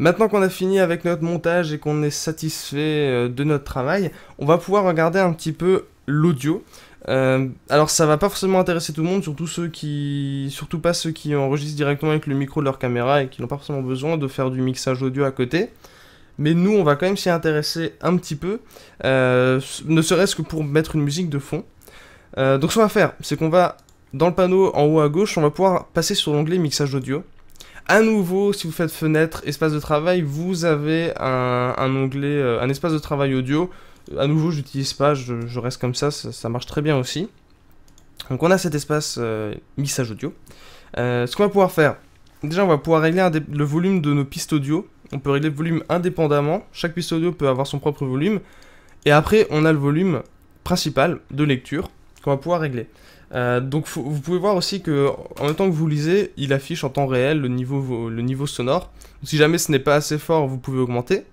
Maintenant qu'on a fini avec notre montage et qu'on est satisfait euh, de notre travail, on va pouvoir regarder un petit peu l'audio. Euh, alors ça va pas forcément intéresser tout le monde, surtout ceux qui, surtout pas ceux qui enregistrent directement avec le micro de leur caméra et qui n'ont pas forcément besoin de faire du mixage audio à côté. Mais nous, on va quand même s'y intéresser un petit peu, euh, ne serait-ce que pour mettre une musique de fond. donc ce qu'on va faire, c'est qu'on va dans le panneau en haut à gauche, on va pouvoir passer sur l'onglet mixage audio. À nouveau, si vous faites fenêtre, espace de travail, vous avez un, onglet, euh, un espace de travail audio. À nouveau, je n'utilise pas, je, reste comme ça, ça, marche très bien aussi. Donc on a cet espace euh, mixage audio. Euh, ce qu'on va pouvoir faire, déjà on va pouvoir régler le volume de nos pistes audio. On peut régler le volume indépendamment, chaque piste audio peut avoir son propre volume. Et après, on a le volume principal de lecture qu'on va pouvoir régler. Euh, donc vous pouvez voir aussi que en même temps que vous lisez, il affiche en temps réel le niveau, le niveau sonore. Si jamais ce n'est pas assez fort, vous pouvez augmenter.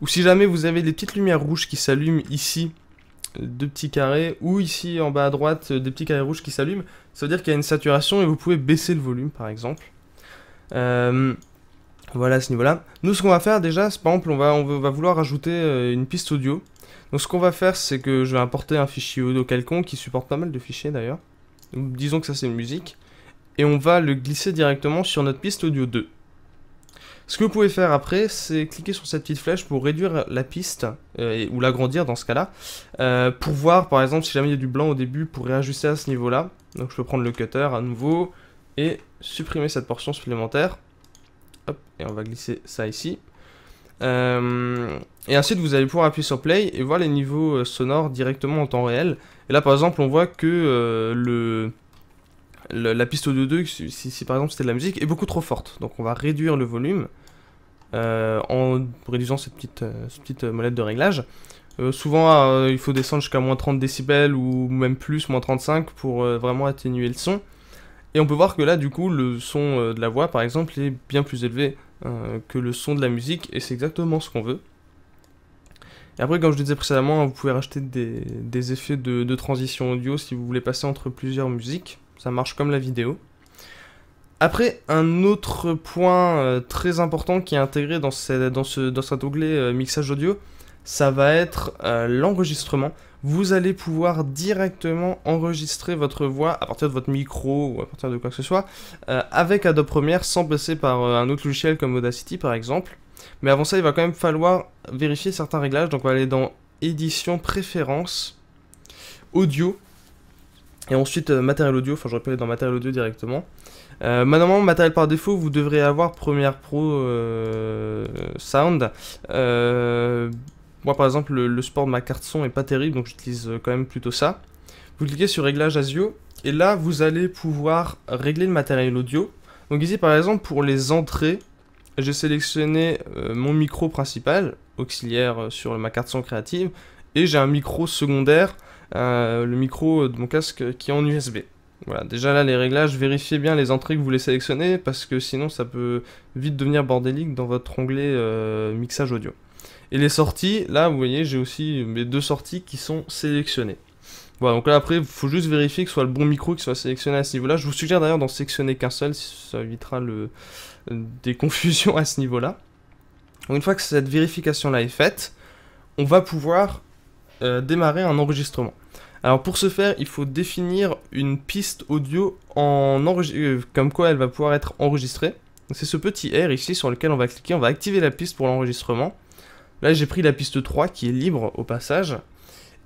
Ou si jamais vous avez des petites lumières rouges qui s'allument ici, deux petits carrés, ou ici en bas à droite, des petits carrés rouges qui s'allument, ça veut dire qu'il y a une saturation et vous pouvez baisser le volume par exemple. Euh, voilà à ce niveau-là. Nous ce qu'on va faire déjà, c'est par exemple on va, on va vouloir ajouter euh, une piste audio. Donc ce qu'on va faire, c'est que je vais importer un fichier audio quelconque qui supporte pas mal de fichiers d'ailleurs. Disons que ça c'est une musique. Et on va le glisser directement sur notre piste audio 2. Ce que vous pouvez faire après, c'est cliquer sur cette petite flèche pour réduire la piste, euh, ou l'agrandir dans ce cas-là, euh, pour voir par exemple si jamais il y a du blanc au début, pour réajuster à ce niveau-là. Donc je peux prendre le cutter à nouveau, et supprimer cette portion supplémentaire. Hop, et on va glisser ça ici. Euh, et ensuite, vous allez pouvoir appuyer sur play et voir les niveaux euh, sonores directement en temps réel. Et là, par exemple, on voit que euh, la piste audio 2, si, par exemple c'était de la musique, est beaucoup trop forte. Donc on va réduire le volume en réduisant cette petite, cette petite molette de réglage. souvent, il faut descendre jusqu'à moins 30 décibels ou même plus, moins 35 pour vraiment atténuer le son. Et on peut voir que là, du coup, le son de la voix, par exemple, est bien plus élevé euh, que le son de la musique, et c'est exactement ce qu'on veut. après, comme je le disais précédemment, hein, vous pouvez racheter des, effets de, transition audio si vous voulez passer entre plusieurs musiques. Ça marche comme la vidéo. Après, un autre point euh, très important qui est intégré dans, dans, ce, dans cet onglet euh, mixage audio, ça va être l'enregistrement vous allez pouvoir directement enregistrer votre voix à partir de votre micro ou à partir de quoi que ce soit euh, avec Adobe Premiere sans passer par euh, un autre logiciel comme Audacity par exemple. Mais avant ça, il va quand même falloir vérifier certains réglages. Donc on va aller dans édition, préférences, audio. Et ensuite, euh, matériel audio, enfin je pu aller dans matériel audio directement. maintenant, matériel par défaut, vous devrez avoir Premiere Pro euh, Sound. Moi par exemple le, sport de ma carte son est pas terrible donc j'utilise euh, quand même plutôt ça. Vous cliquez sur réglage ASIO et là vous allez pouvoir régler le matériel audio. Donc ici par exemple pour les entrées, j'ai sélectionné euh, mon micro principal, auxiliaire euh, sur ma carte son créative, et j'ai un micro secondaire, le micro de mon casque qui est en USB. Voilà, déjà là les réglages, vérifiez bien les entrées que vous voulez sélectionner parce que sinon ça peut vite devenir bordélique dans votre onglet mixage audio. Et les sorties, là, vous voyez, j'ai aussi mes deux sorties qui sont sélectionnées. Voilà, donc là après, il faut juste vérifier que ce soit le bon micro qui soit sélectionné à ce niveau-là. Je vous suggère d'ailleurs d'en sélectionner qu'un seul, ça évitera des confusions à ce niveau-là. Une fois que cette vérification-là est faite, on va pouvoir euh, démarrer un enregistrement. Alors pour ce faire, il faut définir une piste audio en euh, comme quoi elle va pouvoir être enregistrée. C'est ce petit R ici sur lequel on va cliquer, on va activer la piste pour l'enregistrement. Là, j'ai pris la piste 3 qui est libre au passage.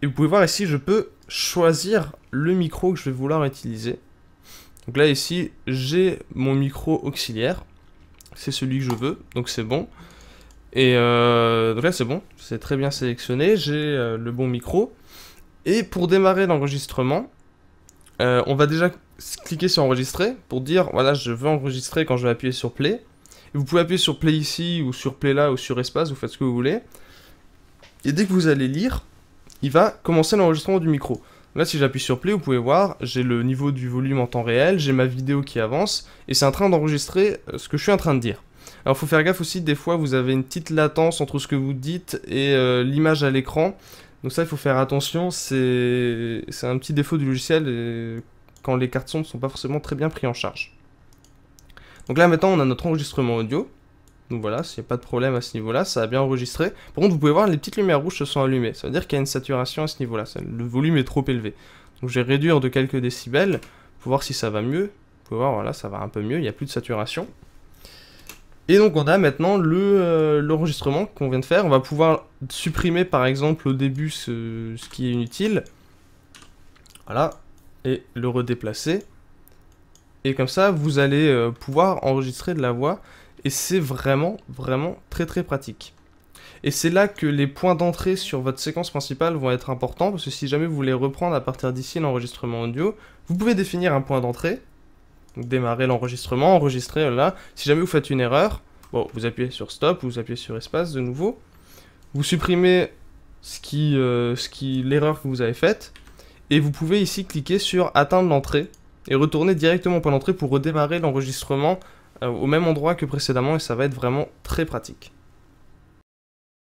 Et vous pouvez voir ici, je peux choisir le micro que je vais vouloir utiliser. Donc là, ici, j'ai mon micro auxiliaire. C'est celui que je veux, donc c'est bon. Et euh, donc là, c'est bon, c'est très bien sélectionné, j'ai euh, le bon micro. Et pour démarrer l'enregistrement, euh, on va déjà cliquer sur enregistrer pour dire, voilà, je veux enregistrer quand je vais appuyer sur play. Vous pouvez appuyer sur play ici ou sur play là ou sur espace, vous faites ce que vous voulez. Et dès que vous allez lire, il va commencer l'enregistrement du micro. Là, si j'appuie sur play, vous pouvez voir, j'ai le niveau du volume en temps réel, j'ai ma vidéo qui avance, et c'est en train d'enregistrer euh, ce que je suis en train de dire. Alors, faut faire gaffe aussi, des fois, vous avez une petite latence entre ce que vous dites et euh, l'image à l'écran. Donc ça, il faut faire attention, c'est un petit défaut du logiciel quand les cartes sombres ne sont pas forcément très bien prises en charge. Donc là maintenant on a notre enregistrement audio. Donc voilà, s'il n'y a pas de problème à ce niveau-là, ça a bien enregistré. Par contre, vous pouvez voir, les petites lumières rouges se sont allumées. Ça veut dire qu'il y a une saturation à ce niveau-là. Le volume est trop élevé. Donc je vais réduire de quelques décibels pour voir si ça va mieux. Vous pouvez voir, voilà, ça va un peu mieux, il n'y a plus de saturation. Et donc on a maintenant euh, l'enregistrement le, qu'on vient de faire. On va pouvoir supprimer par exemple au début ce, ce qui est inutile. Voilà, et le redéplacer. Et comme ça, vous allez euh, pouvoir enregistrer de la voix. Et c'est vraiment, vraiment très très pratique. Et c'est là que les points d'entrée sur votre séquence principale vont être importants, parce que si jamais vous voulez reprendre à partir d'ici l'enregistrement audio, vous pouvez définir un point d'entrée, démarrer l'enregistrement, enregistrer euh, là. Si jamais vous faites une erreur, bon, vous appuyez sur stop, vous appuyez sur espace de nouveau, vous supprimez ce qui, euh, ce qui l'erreur que vous avez faite, et vous pouvez ici cliquer sur atteindre l'entrée, et retourner directement au point d'entrée pour redémarrer l'enregistrement euh, au même endroit que précédemment et ça va être vraiment très pratique.